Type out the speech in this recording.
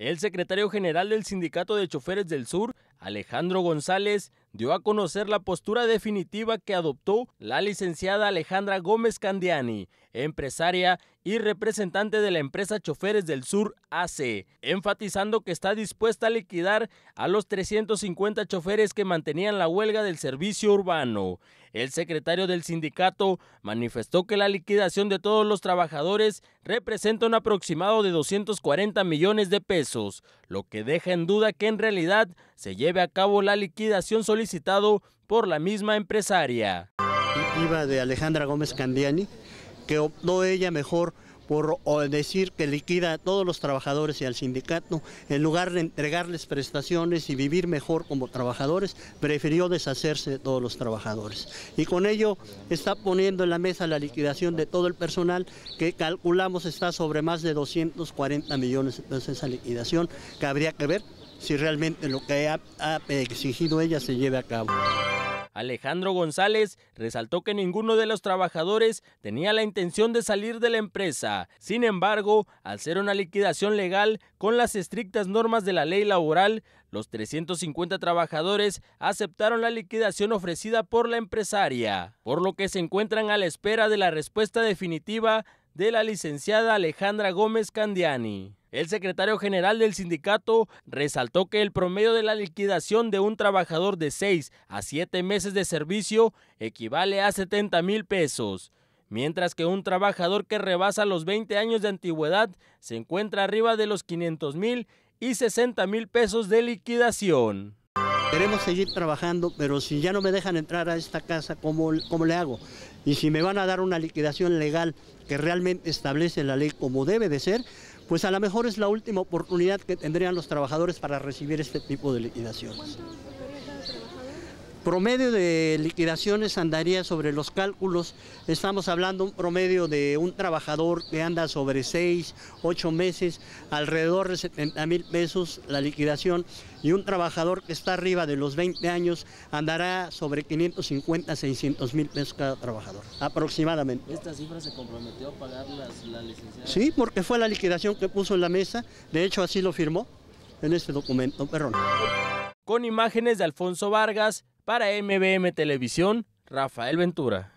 El secretario general del Sindicato de Choferes del Sur, Alejandro González, dio a conocer la postura definitiva que adoptó la licenciada Alejandra Gómez Candiani empresaria y representante de la empresa Choferes del Sur AC, enfatizando que está dispuesta a liquidar a los 350 choferes que mantenían la huelga del servicio urbano. El secretario del sindicato manifestó que la liquidación de todos los trabajadores representa un aproximado de 240 millones de pesos, lo que deja en duda que en realidad se lleve a cabo la liquidación solicitado por la misma empresaria. Iba de Alejandra Gómez Candiani que optó ella mejor por decir que liquida a todos los trabajadores y al sindicato, en lugar de entregarles prestaciones y vivir mejor como trabajadores, prefirió deshacerse de todos los trabajadores. Y con ello está poniendo en la mesa la liquidación de todo el personal que calculamos está sobre más de 240 millones entonces esa liquidación, que habría que ver si realmente lo que ha exigido ella se lleve a cabo. Alejandro González resaltó que ninguno de los trabajadores tenía la intención de salir de la empresa. Sin embargo, al ser una liquidación legal con las estrictas normas de la ley laboral, los 350 trabajadores aceptaron la liquidación ofrecida por la empresaria, por lo que se encuentran a la espera de la respuesta definitiva de la licenciada Alejandra Gómez Candiani. El secretario general del sindicato resaltó que el promedio de la liquidación de un trabajador de 6 a 7 meses de servicio equivale a 70 mil pesos, mientras que un trabajador que rebasa los 20 años de antigüedad se encuentra arriba de los 500 mil y 60 mil pesos de liquidación. Queremos seguir trabajando, pero si ya no me dejan entrar a esta casa, ¿cómo, ¿cómo, le hago? Y si me van a dar una liquidación legal que realmente establece la ley como debe de ser, pues a lo mejor es la última oportunidad que tendrían los trabajadores para recibir este tipo de liquidaciones promedio de liquidaciones andaría sobre los cálculos, estamos hablando un promedio de un trabajador que anda sobre 6, 8 meses, alrededor de 70 mil pesos la liquidación, y un trabajador que está arriba de los 20 años andará sobre 550, 600 mil pesos cada trabajador, aproximadamente. ¿Esta cifra se comprometió a pagar la licenciada? Sí, porque fue la liquidación que puso en la mesa, de hecho así lo firmó en este documento, perdón. Con imágenes de Alfonso Vargas, para MBM Televisión, Rafael Ventura.